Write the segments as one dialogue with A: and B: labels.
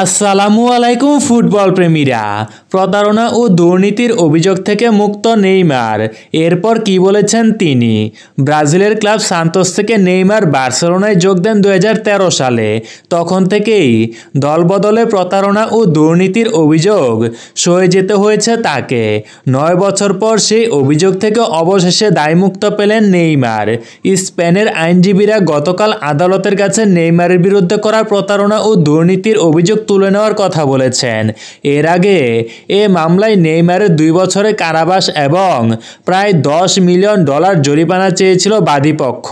A: আসসালামু আলাইকুম ফুটবল প্রেমীরা প্রতারণা ও দুর্নীতির অভিযোগ থেকে মুক্ত নেইমার এরপর কি বলেছেন তিনি ব্রাজিলের ক্লাব সান্তোস থেকে নেইমার বার্সেলোনায় যোগ দেন দু সালে তখন থেকেই দলবদলে প্রতারণা ও দুর্নীতির অভিযোগ সয়ে যেতে হয়েছে তাকে নয় বছর পর সেই অভিযোগ থেকে অবশেষে দায়মুক্ত পেলেন নেইমার স্পেনের আইনজীবীরা গতকাল আদালতের কাছে নেইমারের বিরুদ্ধে করা প্রতারণা ও দুর্নীতির অভিযোগ অভিযোগ তুলে নেওয়ার কথা বলেছেন এর আগে এ মামলায় নেইমারের দুই বছরের কারাবাস এবং প্রায় দশ মিলিয়ন ডলার জরিমানা চেয়েছিল বাদীপক্ষ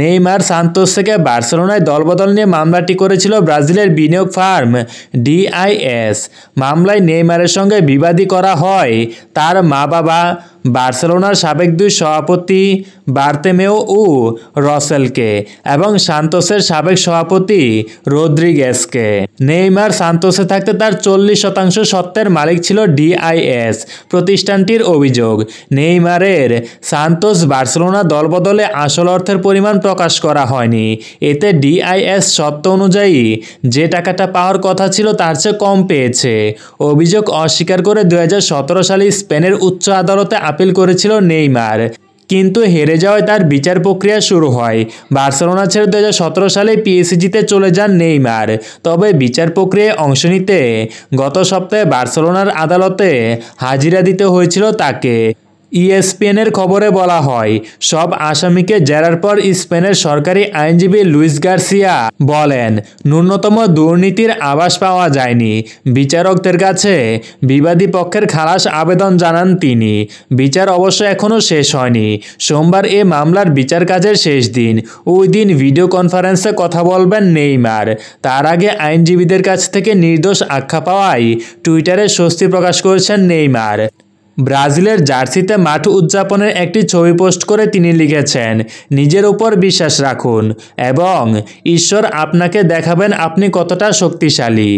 A: নেইমার সান্তোস থেকে বার্সেলোনায় দলবদল নিয়ে মামলাটি করেছিল ব্রাজিলের বিনিয়োগ ফার্ম ডিআইএস মামলায় নেইমারের সঙ্গে বিবাদী করা হয় তার মা বাবা বার্সেলোনার সাবেক দুই সভাপতি বার্তেমেও উ রসেলকে এবং সান্তোসের সাবেক সভাপতি রোদ্রিগেসকে নেইমার সান্তোসে থাকতে তার চল্লিশ শতাংশ সত্যের মালিক ছিল ডিআইএস প্রতিষ্ঠানটির অভিযোগ নেইমারের সান্তোস বার্সেলোনা দলবদলে আসল অর্থের পরিমাণ প্রকাশ করা হয়নি এতে ডিআইএস সত্য অনুযায়ী যে টাকাটা পাওয়ার কথা ছিল তার চেয়ে কম পেয়েছে অভিযোগ অস্বীকার করে দু সালে স্পেনের উচ্চ আদালতে আপিল করেছিল নেইমার কিন্তু হেরে যাওয়ায় তার বিচার প্রক্রিয়া শুরু হয় বার্সেলোনা ছেড়ে দু হাজার সালে পিএসজিতে চলে যান নেইমার তবে বিচার প্রক্রিয়ায় অংশ নিতে গত সপ্তাহে বার্সেলোনার আদালতে হাজিরা দিতে হয়েছিল তাকে ইএসপিএনের e খবরে বলা হয় সব আসামিকে জেরার পর স্পেনের সরকারি আইনজীবী লুইস গার্সিয়া বলেন ন্যূনতম দুর্নীতির আভাস পাওয়া যায়নি বিচারকদের কাছে বিবাদী পক্ষের খালাস আবেদন জানান তিনি বিচার অবশ্য এখনও শেষ হয়নি সোমবার এ মামলার বিচার কাজের শেষ দিন ওই দিন ভিডিও কনফারেন্সে কথা বলবেন নেইমার তার আগে আইনজীবীদের কাছ থেকে নির্দোষ আখ্যা পাওয়ায় টুইটারে স্বস্তি প্রকাশ করেছেন নেইমার ব্রাজিলের জার্সিতে মাঠ উদযাপনের একটি ছবি পোস্ট করে তিনি লিখেছেন নিজের উপর বিশ্বাস রাখুন এবং ঈশ্বর আপনাকে দেখাবেন আপনি কতটা শক্তিশালী